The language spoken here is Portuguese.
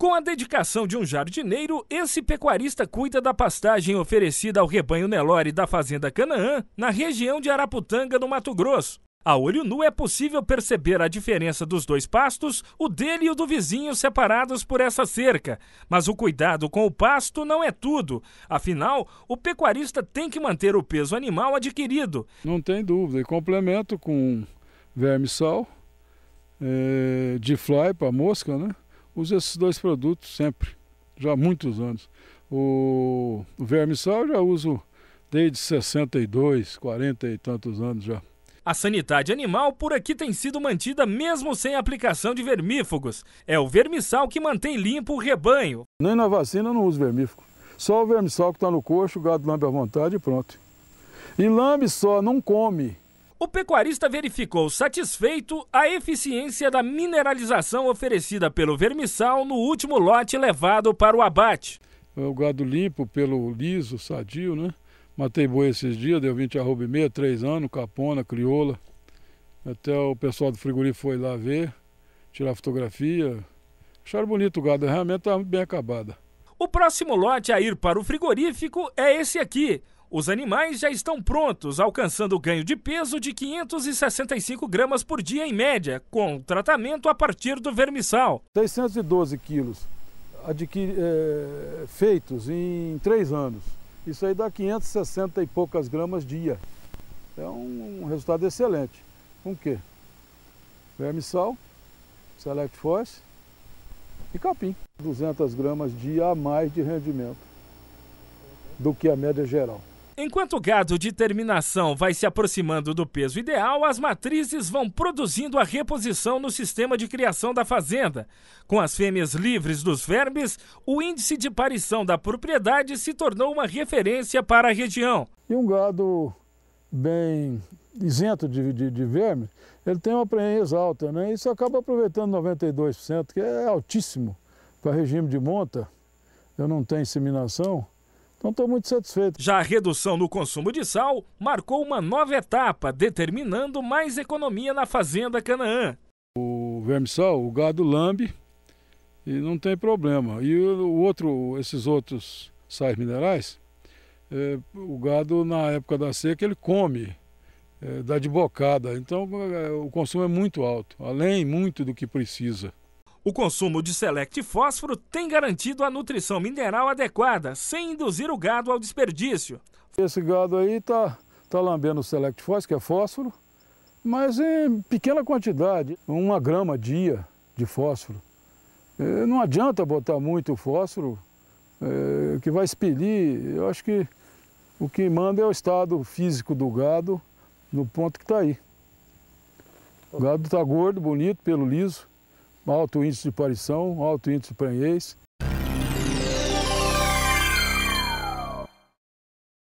Com a dedicação de um jardineiro, esse pecuarista cuida da pastagem oferecida ao rebanho Nelore da Fazenda Canaã, na região de Araputanga, no Mato Grosso. A olho nu é possível perceber a diferença dos dois pastos, o dele e o do vizinho separados por essa cerca. Mas o cuidado com o pasto não é tudo. Afinal, o pecuarista tem que manter o peso animal adquirido. Não tem dúvida. E complemento com verme sal, é, eh, de fly para mosca, né? uso esses dois produtos sempre, já há muitos anos. O, o eu já uso desde 62, 40 e tantos anos já. A sanidade animal por aqui tem sido mantida mesmo sem aplicação de vermífugos. É o vermissal que mantém limpo o rebanho. Nem na vacina eu não uso vermífugo. Só o vermissal que está no coxo, o gado lambe à vontade e pronto. E lambe só, não come. O pecuarista verificou satisfeito a eficiência da mineralização oferecida pelo vermissal no último lote levado para o abate. O gado limpo, pelo liso, sadio, né? Matei boi esses dias, deu 20 arroba e meia, 3 anos, capona, crioula. Até o pessoal do frigorífico foi lá ver, tirar fotografia. Acharam bonito o gado, realmente estava tá bem acabada. O próximo lote a ir para o frigorífico é esse aqui, os animais já estão prontos, alcançando o ganho de peso de 565 gramas por dia em média, com tratamento a partir do vermissal. 612 quilos é, feitos em três anos. Isso aí dá 560 e poucas gramas dia. É um, um resultado excelente. Com o quê? Vermissal, Select Force e capim. 200 gramas dia a mais de rendimento do que a média geral. Enquanto o gado de terminação vai se aproximando do peso ideal, as matrizes vão produzindo a reposição no sistema de criação da fazenda. Com as fêmeas livres dos vermes, o índice de parição da propriedade se tornou uma referência para a região. E um gado bem isento de, de, de ele tem uma preenhez alta, né? Isso acaba aproveitando 92%, que é altíssimo para regime de monta. Eu não tenho inseminação então estou muito satisfeito. Já a redução no consumo de sal marcou uma nova etapa, determinando mais economia na fazenda Canaã. O sal, o gado lambe e não tem problema. E o outro, esses outros sais minerais, é, o gado na época da seca ele come, é, dá de bocada. Então é, o consumo é muito alto, além muito do que precisa. O consumo de Select Fósforo tem garantido a nutrição mineral adequada, sem induzir o gado ao desperdício. Esse gado aí está tá lambendo o Select Fósforo, que é fósforo, mas em pequena quantidade, uma grama dia de fósforo. É, não adianta botar muito fósforo, é, que vai expelir. Eu acho que o que manda é o estado físico do gado no ponto que está aí. O gado está gordo, bonito, pelo liso alto índice de parição, alto índice de pranhez,